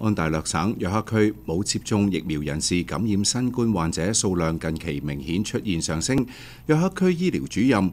安大略省約克區冇接種疫苗人士感染新冠患者數量近期明顯出現上升。約克區醫療主任。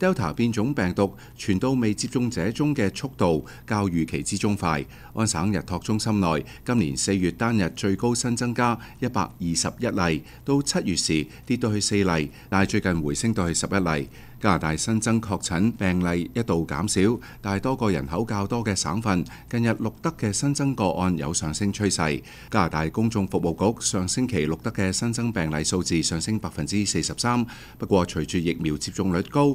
Delta 變種病毒傳到未接種者中嘅速度較預期之中快。安省日托中心內今年四月單日最高新增加一百二十一例，到七月時跌到去四例，但係最近回升到去十一例。加拿大新增確診病例一度減少，但係多個人口較多嘅省份近日錄得嘅新增個案有上升趨勢。加拿大公眾服務局上星期錄得嘅新增病例數字上升百分之四十三，不過隨住疫苗接種率高。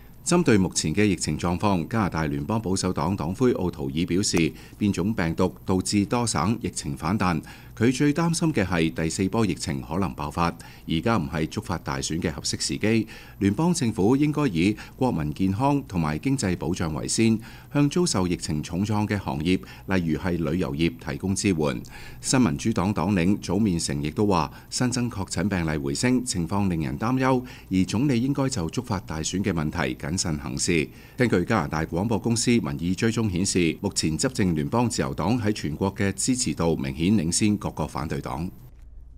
針對目前嘅疫情狀況，加拿大聯邦保守黨黨魁奧圖爾表示，變種病毒導致多省疫情反彈，佢最擔心嘅係第四波疫情可能爆發。而家唔係觸發大選嘅合適時機，聯邦政府應該以國民健康同埋經濟保障為先，向遭受疫情重創嘅行業，例如係旅遊業提供支援。新民主黨黨領早面成亦都話，新增確診病例回升，情況令人擔憂，而總理應該就觸發大選嘅問題緊。谨慎行事。根据加拿大广播公司民意追踪显示，目前执政联邦自由党喺全国嘅支持度明显领先各个反对党。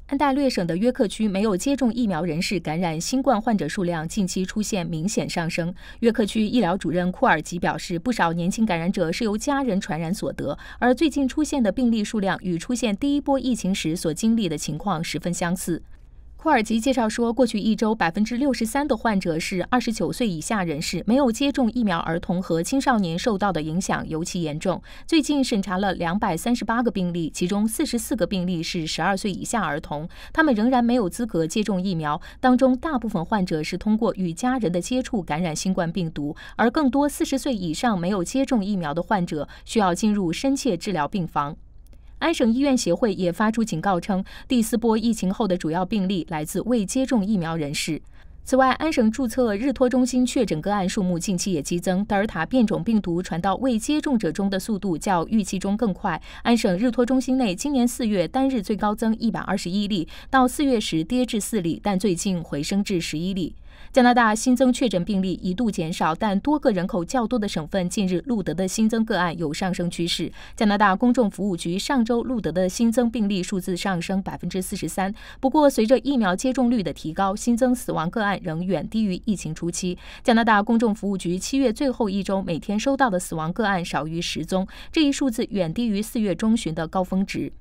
安大略省的约克区没有接种疫苗人士感染新冠患者数量近期出现明显上升。约克区医疗主任库尔吉表示，不少年轻感染者是由家人传染所得，而最近出现的病例数量与出现第一波疫情时所经历的情况十分相似。库尔吉介绍说，过去一周，百分之六十三的患者是二十九岁以下人士，没有接种疫苗，儿童和青少年受到的影响尤其严重。最近审查了两百三十八个病例，其中四十四个病例是十二岁以下儿童，他们仍然没有资格接种疫苗。当中大部分患者是通过与家人的接触感染新冠病毒，而更多四十岁以上没有接种疫苗的患者需要进入深切治疗病房。安省医院协会也发出警告称，第四波疫情后的主要病例来自未接种疫苗人士。此外，安省注册日托中心确诊个案数目近期也激增，德尔塔变种病毒传到未接种者中的速度较预期中更快。安省日托中心内，今年四月单日最高增一百二十一例，到四月时跌至四例，但最近回升至十一例。加拿大新增确诊病例一度减少，但多个人口较多的省份近日录得的新增个案有上升趋势。加拿大公众服务局上周录得的新增病例数字上升百分之四十三。不过，随着疫苗接种率的提高，新增死亡个案仍远低于疫情初期。加拿大公众服务局七月最后一周每天收到的死亡个案少于十宗，这一数字远低于四月中旬的高峰值。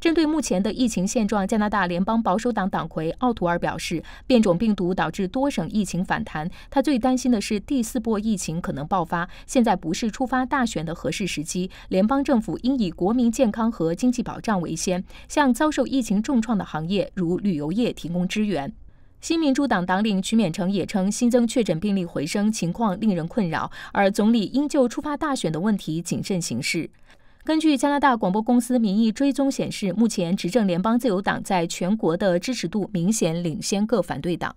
针对目前的疫情现状，加拿大联邦保守党党魁奥图尔表示，变种病毒导致多省疫情反弹。他最担心的是第四波疫情可能爆发。现在不是触发大选的合适时机，联邦政府应以国民健康和经济保障为先，向遭受疫情重创的行业，如旅游业提供支援。新民主党党领曲勉成也称新增确诊病例回升，情况令人困扰，而总理应就触发大选的问题谨慎行事。根据加拿大广播公司民意追踪显示，目前执政联邦自由党在全国的支持度明显领先各反对党。